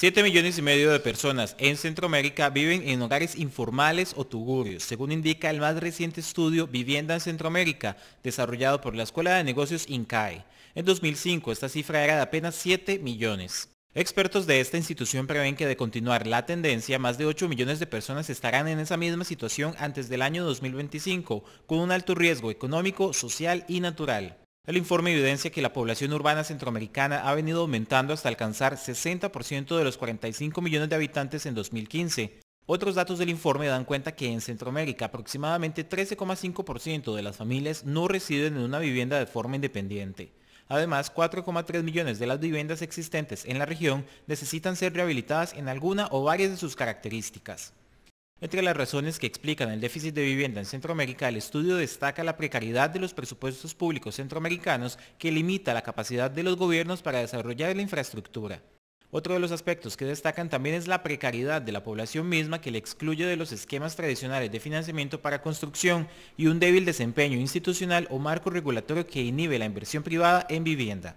7 millones y medio de personas en Centroamérica viven en hogares informales o tugurios, según indica el más reciente estudio Vivienda en Centroamérica, desarrollado por la Escuela de Negocios INCAE. En 2005 esta cifra era de apenas 7 millones. Expertos de esta institución prevén que de continuar la tendencia, más de 8 millones de personas estarán en esa misma situación antes del año 2025, con un alto riesgo económico, social y natural. El informe evidencia que la población urbana centroamericana ha venido aumentando hasta alcanzar 60% de los 45 millones de habitantes en 2015. Otros datos del informe dan cuenta que en Centroamérica aproximadamente 13,5% de las familias no residen en una vivienda de forma independiente. Además, 4,3 millones de las viviendas existentes en la región necesitan ser rehabilitadas en alguna o varias de sus características. Entre las razones que explican el déficit de vivienda en Centroamérica, el estudio destaca la precariedad de los presupuestos públicos centroamericanos que limita la capacidad de los gobiernos para desarrollar la infraestructura. Otro de los aspectos que destacan también es la precariedad de la población misma que le excluye de los esquemas tradicionales de financiamiento para construcción y un débil desempeño institucional o marco regulatorio que inhibe la inversión privada en vivienda.